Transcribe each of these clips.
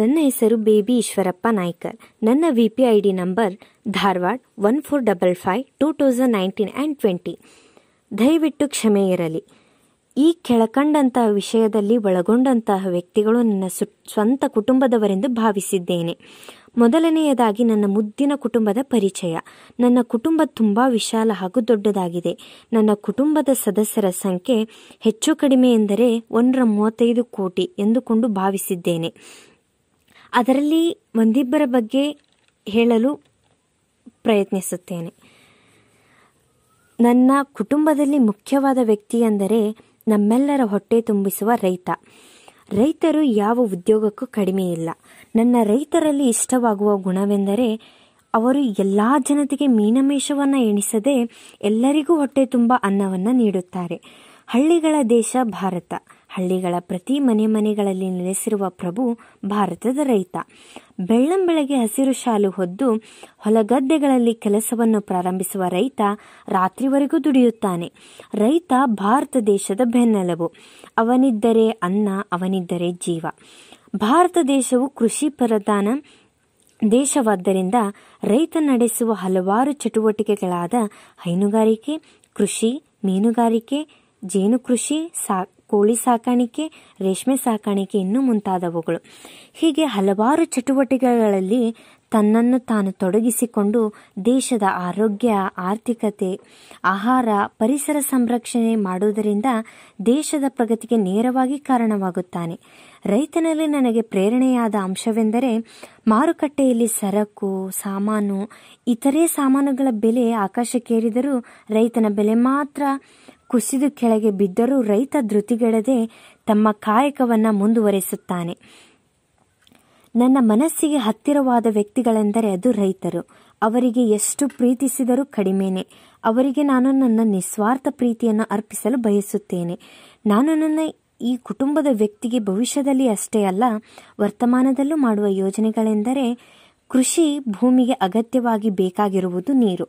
ನನ್ನ ಹೆಸರು ಬೇಬಿ ಈಶ್ವರಪ್ಪ ನಾಯ್ಕರ್ ನನ್ನ V P I D number Dharwad one four double five two thousand nineteen and twenty ದಯವಿಟ್ಟು ಕ್ಷಮೆ ಇರಲಿ ಈ ಕೆಳಕಂಡಂತಹ ವಿಷಯದಲ್ಲಿ ಒಳಗೊಂಡಂತಹ ವ್ಯಕ್ತಿಗಳು ನನ್ನ ಸು ಸ್ವಂತ ಕುಟುಂಬದವರೆಂದು ಭಾವಿಸಿದ್ದೇನೆ ಮೊದಲನೆಯದಾಗಿ ನನ್ನ ಮುದ್ದಿನ ಕುಟುಂಬದ ಪರಿಚಯ ನನ್ನ ಕುಟುಂಬ ತುಂಬ ವಿಶಾಲ ಹಾಗೂ ದೊಡ್ಡದಾಗಿದೆ ನನ್ನ ಕುಟುಂಬದ ಸದಸ್ಯರ ಸಂಖ್ಯೆ ಹೆಚ್ಚು ಕಡಿಮೆ ಎಂದರೆ ಒಂದರ ಮೂವತ್ತೈದು ಕೋಟಿ ಎಂದುಕೊಂಡು ಭಾವಿಸಿದ್ದೇನೆ ಅದರಲ್ಲಿ ಒಂದಿಬ್ಬರ ಬಗ್ಗೆ ಹೇಳಲು ಪ್ರಯತ್ನಿಸುತ್ತೇನೆ ನನ್ನ ಕುಟುಂಬದಲ್ಲಿ ಮುಖ್ಯವಾದ ವ್ಯಕ್ತಿ ಎಂದರೆ ನಮ್ಮೆಲ್ಲರ ಹೊಟ್ಟೆ ತುಂಬಿಸುವ ರೈತ ರೈತರು ಯಾವ ಉದ್ಯೋಗಕ್ಕೂ ಕಡಿಮೆ ಇಲ್ಲ ನನ್ನ ರೈತರಲ್ಲಿ ಇಷ್ಟವಾಗುವ ಗುಣವೆಂದರೆ ಅವರು ಎಲ್ಲ ಜನತೆಗೆ ಮೀನಮೇಷವನ್ನು ಎಣಿಸದೆ ಎಲ್ಲರಿಗೂ ಹೊಟ್ಟೆ ತುಂಬ ಅನ್ನವನ್ನು ನೀಡುತ್ತಾರೆ ಹಳ್ಳಿಗಳ ದೇಶ ಭಾರತ ಹಳ್ಳಿಗಳ ಪ್ರತಿ ಮನೆ ಮನೆಗಳಲ್ಲಿ ನೆಲೆಸಿರುವ ಪ್ರಭು ಭಾರತದ ರೈತ ಬೆಳ್ಳಂಬೆಳಗ್ಗೆ ಹಸಿರು ಶಾಲು ಹೊದ್ದು ಹೊಲಗದ್ದೆಗಳಲ್ಲಿ ಕೆಲಸವನ್ನು ಪ್ರಾರಂಭಿಸುವ ರೈತ ರಾತ್ರಿವರೆಗೂ ದುಡಿಯುತ್ತಾನೆ ರೈತ ಭಾರತ ದೇಶದ ಬೆನ್ನೆಲುಬು ಅವನಿದ್ದರೆ ಅನ್ನ ಅವನಿದ್ದರೆ ಜೀವ ಭಾರತ ದೇಶವು ಕೃಷಿ ಪ್ರಧಾನ ದೇಶವಾದ್ದರಿಂದ ರೈತ ನಡೆಸುವ ಹಲವಾರು ಚಟುವಟಿಕೆಗಳಾದ ಹೈನುಗಾರಿಕೆ ಕೃಷಿ ಮೀನುಗಾರಿಕೆ ಜೇನು ಕೃಷಿ ಸಾ ಕೋಳಿ ಸಾಕಾಣಿಕೆ ರೇಷ್ಮೆ ಸಾಕಾಣಿಕೆ ಇನ್ನೂ ಮುಂತಾದವುಗಳು ಹೀಗೆ ಹಲವಾರು ಚಟುವಟಿಕೆಗಳಲ್ಲಿ ತನ್ನನ್ನು ತಾನು ತೊಡಗಿಸಿಕೊಂಡು ದೇಶದ ಆರೋಗ್ಯ ಆರ್ಥಿಕತೆ ಆಹಾರ ಪರಿಸರ ಸಂರಕ್ಷಣೆ ಮಾಡುವುದರಿಂದ ದೇಶದ ಪ್ರಗತಿಗೆ ನೇರವಾಗಿ ಕಾರಣವಾಗುತ್ತಾನೆ ರೈತನಲ್ಲಿ ನನಗೆ ಪ್ರೇರಣೆಯಾದ ಅಂಶವೆಂದರೆ ಮಾರುಕಟ್ಟೆಯಲ್ಲಿ ಸರಕು ಸಾಮಾನು ಇತರೆ ಸಾಮಾನುಗಳ ಬೆಲೆ ಆಕಾಶಕ್ಕೇರಿದರೂ ರೈತನ ಬೆಲೆ ಮಾತ್ರ ಕುಸಿದು ಕೆಳಗೆ ಬಿದ್ದರೂ ರೈತ ಧೃತಿಗೆಡದೆ ತಮ್ಮ ಕಾಯಕವನ್ನ ಮುಂದುವರೆಸುತ್ತಾನೆ ನನ್ನ ಮನಸ್ಸಿಗೆ ಹತ್ತಿರವಾದ ವ್ಯಕ್ತಿಗಳೆಂದರೆ ಅದು ರೈತರು ಅವರಿಗೆ ಎಷ್ಟು ಪ್ರೀತಿಸಿದರೂ ಕಡಿಮೆನೆ ಅವರಿಗೆ ನಾನು ನನ್ನ ನಿಸ್ವಾರ್ಥ ಪ್ರೀತಿಯನ್ನು ಅರ್ಪಿಸಲು ಬಯಸುತ್ತೇನೆ ನಾನು ನನ್ನ ಈ ಕುಟುಂಬದ ವ್ಯಕ್ತಿಗೆ ಭವಿಷ್ಯದಲ್ಲಿ ಅಷ್ಟೇ ಅಲ್ಲ ವರ್ತಮಾನದಲ್ಲೂ ಮಾಡುವ ಯೋಜನೆಗಳೆಂದರೆ ಕೃಷಿ ಭೂಮಿಗೆ ಅಗತ್ಯವಾಗಿ ಬೇಕಾಗಿರುವುದು ನೀರು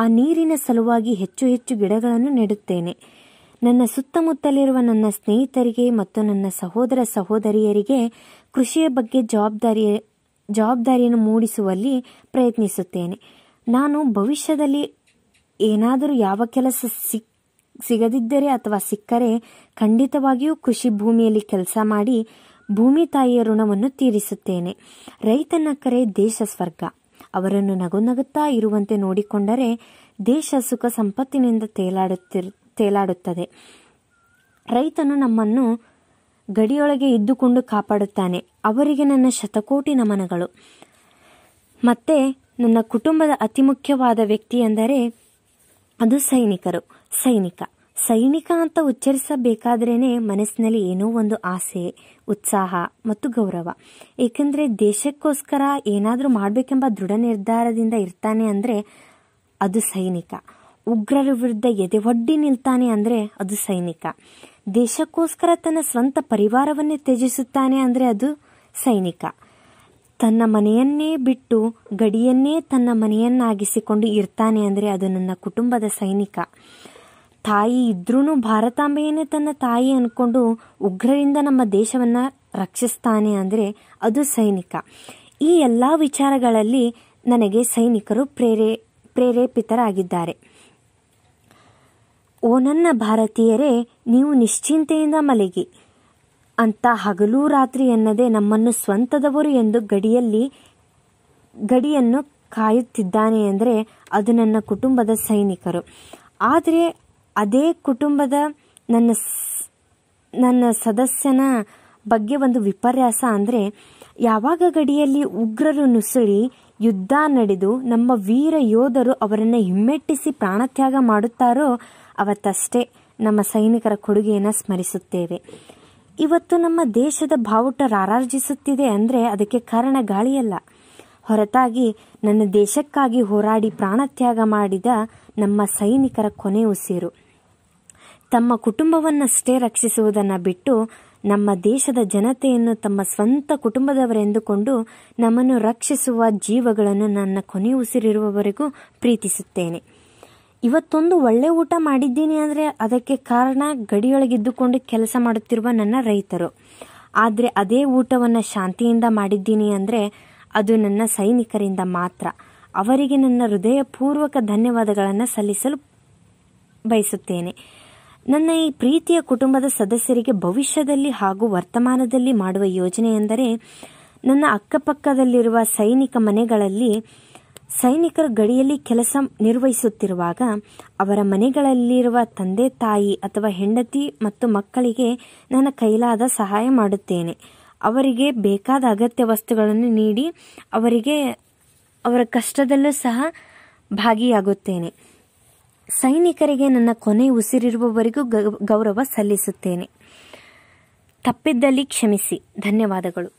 ಆ ನೀರಿನ ಸಲುವಾಗಿ ಹೆಚ್ಚು ಹೆಚ್ಚು ಗಿಡಗಳನ್ನು ನೆಡುತ್ತೇನೆ ನನ್ನ ಸುತ್ತಮುತ್ತಲಿರುವ ನನ್ನ ಸ್ನೇಹಿತರಿಗೆ ಮತ್ತು ನನ್ನ ಸಹೋದರ ಸಹೋದರಿಯರಿಗೆ ಕೃಷಿಯ ಬಗ್ಗೆ ಜವಾಬ್ದಾರಿಯ ಜವಾಬ್ದಾರಿಯನ್ನು ಮೂಡಿಸುವಲ್ಲಿ ಪ್ರಯತ್ನಿಸುತ್ತೇನೆ ನಾನು ಭವಿಷ್ಯದಲ್ಲಿ ಏನಾದರೂ ಯಾವ ಕೆಲಸ ಸಿಕ್ ಸಿಗದಿದ್ದರೆ ಅಥವಾ ಸಿಕ್ಕರೆ ಖಂಡಿತವಾಗಿಯೂ ಕೃಷಿ ಭೂಮಿಯಲ್ಲಿ ಕೆಲಸ ಮಾಡಿ ಭೂಮಿ ತಾಯಿಯ ಋಣವನ್ನು ತೀರಿಸುತ್ತೇನೆ ರೈತನ ಕರೆ ದೇಶ ಸ್ವರ್ಗ ಅವರನ್ನು ನಗುನಗುತ್ತಾ ಇರುವಂತೆ ನೋಡಿಕೊಂಡರೆ ದೇಶ ಸುಖ ಸಂಪತ್ತಿನಿಂದ ತೇಲಾಡುತ್ತಿರ್ ತೇಲಾಡುತ್ತದೆ ರೈತನು ನಮ್ಮನ್ನು ಗಡಿಯೊಳಗೆ ಇದ್ದುಕೊಂಡು ಕಾಪಾಡುತ್ತಾನೆ ಅವರಿಗೆ ನನ್ನ ಶತಕೋಟಿ ನಮನಗಳು ಮತ್ತೆ ನನ್ನ ಕುಟುಂಬದ ಅತಿ ಮುಖ್ಯವಾದ ವ್ಯಕ್ತಿ ಎಂದರೆ ಅದು ಸೈನಿಕರು ಸೈನಿಕ ಸೈನಿಕ ಅಂತ ಉಚ್ಚರಿಸಬೇಕಾದ್ರೇನೆ ಮನಸ್ಸಿನಲ್ಲಿ ಏನೋ ಒಂದು ಆಸೆ ಉತ್ಸಾಹ ಮತ್ತು ಗೌರವ ಏಕೆಂದರೆ ದೇಶಕ್ಕೋಸ್ಕರ ಏನಾದರೂ ಮಾಡಬೇಕೆಂಬ ದೃಢ ನಿರ್ಧಾರದಿಂದ ಇರ್ತಾನೆ ಅಂದರೆ ಅದು ಸೈನಿಕ ಉಗ್ರರ ವಿರುದ್ಧ ಎದೆ ಒಡ್ಡಿ ನಿಲ್ತಾನೆ ಅಂದರೆ ಅದು ಸೈನಿಕ ದೇಶಕ್ಕೋಸ್ಕರ ತನ್ನ ಸ್ವಂತ ಪರಿವಾರವನ್ನೇ ತ್ಯಜಿಸುತ್ತಾನೆ ಅಂದರೆ ಅದು ಸೈನಿಕ ತನ್ನ ಮನೆಯನ್ನೇ ಬಿಟ್ಟು ಗಡಿಯನ್ನೇ ತನ್ನ ಮನೆಯನ್ನಾಗಿಸಿಕೊಂಡು ಇರ್ತಾನೆ ಅಂದರೆ ಅದು ನನ್ನ ಕುಟುಂಬದ ಸೈನಿಕ ತಾಯಿ ಇದ್ರೂ ಭಾರತಾಂಬೆಯನ್ನೇ ತನ್ನ ತಾಯಿ ಅನ್ಕೊಂಡು ಉಗ್ರರಿಂದ ನಮ್ಮ ದೇಶವನ್ನ ರಕ್ಷಿಸ್ತಾನೆ ಅಂದ್ರೆ ಅದು ಸೈನಿಕ ಈ ಎಲ್ಲ ವಿಚಾರಗಳಲ್ಲಿ ನನಗೆ ಸೈನಿಕರು ಪ್ರೇರೇ ಪ್ರೇರೇಪಿತರಾಗಿದ್ದಾರೆ ಓ ನನ್ನ ಭಾರತೀಯರೇ ನೀವು ನಿಶ್ಚಿಂತೆಯಿಂದ ಮಲಗಿ ಅಂತ ಹಗಲು ರಾತ್ರಿ ಎನ್ನದೆ ನಮ್ಮನ್ನು ಸ್ವಂತದವರು ಎಂದು ಗಡಿಯಲ್ಲಿ ಗಡಿಯನ್ನು ಕಾಯುತ್ತಿದ್ದಾನೆ ಅಂದರೆ ಅದು ನನ್ನ ಕುಟುಂಬದ ಸೈನಿಕರು ಆದರೆ ಅದೇ ಕುಟುಂಬದ ನನ್ನ ನನ್ನ ಸದಸ್ಯನ ಬಗ್ಗೆ ಒಂದು ವಿಪರ್ಯಾಸ ಅಂದರೆ ಯಾವಾಗ ಗಡಿಯಲ್ಲಿ ಉಗ್ರರು ನುಸುಳಿ ಯುದ್ಧ ನಡೆದು ನಮ್ಮ ವೀರ ಯೋಧರು ಅವರನ್ನು ಹಿಮ್ಮೆಟ್ಟಿಸಿ ಪ್ರಾಣತ್ಯಾಗ ಮಾಡುತ್ತಾರೋ ಅವತ್ತಷ್ಟೇ ನಮ್ಮ ಸೈನಿಕರ ಕೊಡುಗೆಯನ್ನು ಸ್ಮರಿಸುತ್ತೇವೆ ಇವತ್ತು ನಮ್ಮ ದೇಶದ ಬಾವುಟ ರಾರಾರ್ಜಿಸುತ್ತಿದೆ ಅಂದರೆ ಅದಕ್ಕೆ ಕಾರಣ ಗಾಳಿಯಲ್ಲ ಹೊರತಾಗಿ ನನ್ನ ದೇಶಕ್ಕಾಗಿ ಹೋರಾಡಿ ಪ್ರಾಣತ್ಯಾಗ ಮಾಡಿದ ನಮ್ಮ ಸೈನಿಕರ ಕೊನೆ ಉಸಿರು ತಮ್ಮ ಕುಟುಂಬವನ್ನಷ್ಟೇ ರಕ್ಷಿಸುವುದನ್ನು ಬಿಟ್ಟು ನಮ್ಮ ದೇಶದ ಜನತೆಯನ್ನು ತಮ್ಮ ಸ್ವಂತ ಕುಟುಂಬದವರೆಂದುಕೊಂಡು ನಮ್ಮನ್ನು ರಕ್ಷಿಸುವ ಜೀವಗಳನ್ನು ನನ್ನ ಕೊನೆ ಉಸಿರಿರುವವರೆಗೂ ಪ್ರೀತಿಸುತ್ತೇನೆ ಇವತ್ತೊಂದು ಒಳ್ಳೆ ಊಟ ಮಾಡಿದ್ದೀನಿ ಅಂದರೆ ಅದಕ್ಕೆ ಕಾರಣ ಗಡಿಯೊಳಗಿದ್ದುಕೊಂಡು ಕೆಲಸ ಮಾಡುತ್ತಿರುವ ನನ್ನ ರೈತರು ಆದರೆ ಅದೇ ಊಟವನ್ನು ಶಾಂತಿಯಿಂದ ಮಾಡಿದ್ದೀನಿ ಅಂದರೆ ಅದು ನನ್ನ ಸೈನಿಕರಿಂದ ಮಾತ್ರ ಅವರಿಗೆ ನನ್ನ ಹೃದಯಪೂರ್ವಕ ಧನ್ಯವಾದಗಳನ್ನು ಸಲ್ಲಿಸಲು ಬಯಸುತ್ತೇನೆ ನನ್ನ ಈ ಪ್ರೀತಿಯ ಕುಟುಂಬದ ಸದಸ್ಯರಿಗೆ ಭವಿಷ್ಯದಲ್ಲಿ ಹಾಗೂ ವರ್ತಮಾನದಲ್ಲಿ ಮಾಡುವ ಯೋಜನೆ ಎಂದರೆ ನನ್ನ ಅಕ್ಕಪಕ್ಕದಲ್ಲಿರುವ ಸೈನಿಕ ಮನೆಗಳಲ್ಲಿ ಸೈನಿಕರ ಗಡಿಯಲ್ಲಿ ಕೆಲಸ ನಿರ್ವಹಿಸುತ್ತಿರುವಾಗ ಅವರ ಮನೆಗಳಲ್ಲಿರುವ ತಂದೆ ತಾಯಿ ಅಥವಾ ಹೆಂಡತಿ ಮತ್ತು ಮಕ್ಕಳಿಗೆ ನನ್ನ ಕೈಲಾದ ಸಹಾಯ ಮಾಡುತ್ತೇನೆ ಅವರಿಗೆ ಬೇಕಾದ ಅಗತ್ಯ ವಸ್ತುಗಳನ್ನು ನೀಡಿ ಅವರಿಗೆ ಅವರ ಕಷ್ಟದಲ್ಲೂ ಸಹ ಭಾಗಿಯಾಗುತ್ತೇನೆ ಸೈನಿಕರಿಗೆ ನನ್ನ ಕೊನೆ ಉಸಿರಿರುವವರೆಗೂ ಗೌರವ ಸಲ್ಲಿಸುತ್ತೇನೆ ತಪ್ಪಿದ್ದಲ್ಲಿ ಕ್ಷಮಿಸಿ ಧನ್ಯವಾದಗಳು